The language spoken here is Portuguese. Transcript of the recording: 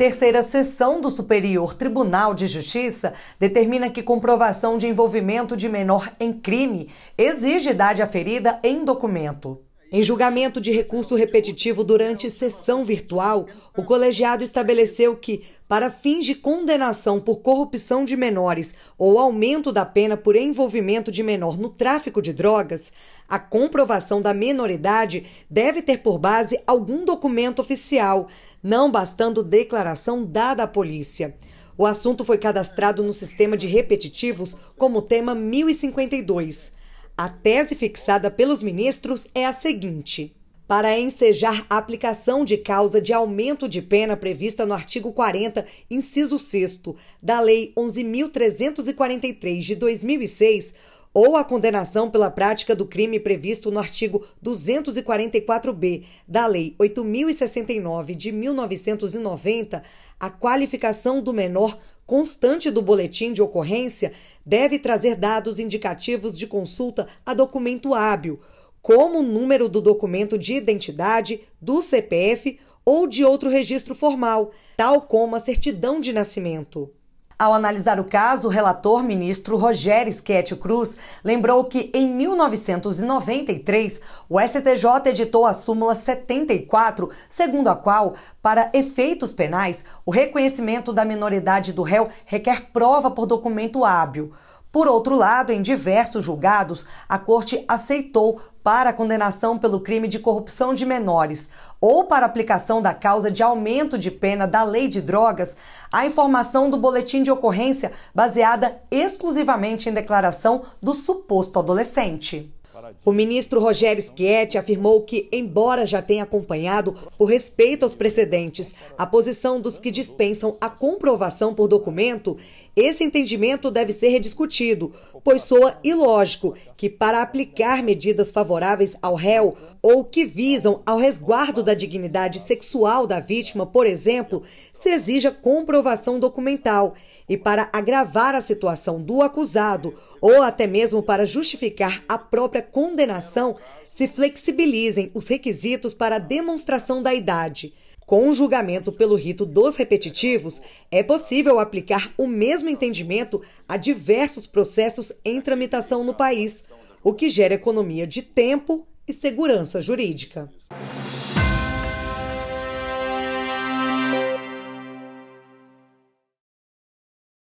Terceira sessão do Superior Tribunal de Justiça determina que comprovação de envolvimento de menor em crime exige idade aferida em documento. Em julgamento de recurso repetitivo durante sessão virtual, o colegiado estabeleceu que, para fins de condenação por corrupção de menores ou aumento da pena por envolvimento de menor no tráfico de drogas, a comprovação da menoridade deve ter por base algum documento oficial, não bastando declaração dada à polícia. O assunto foi cadastrado no sistema de repetitivos como tema 1052. A tese fixada pelos ministros é a seguinte: para ensejar a aplicação de causa de aumento de pena prevista no artigo 40, inciso 6 da Lei 11.343 de 2006, ou a condenação pela prática do crime previsto no artigo 244-B da Lei 8069 de 1990, a qualificação do menor constante do boletim de ocorrência deve trazer dados indicativos de consulta a documento hábil, como o número do documento de identidade, do CPF ou de outro registro formal, tal como a certidão de nascimento. Ao analisar o caso, o relator ministro Rogério Schettio Cruz lembrou que em 1993 o STJ editou a súmula 74, segundo a qual, para efeitos penais, o reconhecimento da minoridade do réu requer prova por documento hábil. Por outro lado, em diversos julgados, a corte aceitou para a condenação pelo crime de corrupção de menores ou para aplicação da causa de aumento de pena da lei de drogas, a informação do boletim de ocorrência baseada exclusivamente em declaração do suposto adolescente. O ministro Rogério Schietti afirmou que, embora já tenha acompanhado o respeito aos precedentes, a posição dos que dispensam a comprovação por documento, esse entendimento deve ser rediscutido, pois soa ilógico que, para aplicar medidas favoráveis ao réu, ou que visam ao resguardo da dignidade sexual da vítima, por exemplo, se exija comprovação documental e para agravar a situação do acusado ou até mesmo para justificar a própria condenação, se flexibilizem os requisitos para a demonstração da idade. Com o julgamento pelo rito dos repetitivos, é possível aplicar o mesmo entendimento a diversos processos em tramitação no país, o que gera economia de tempo e segurança jurídica.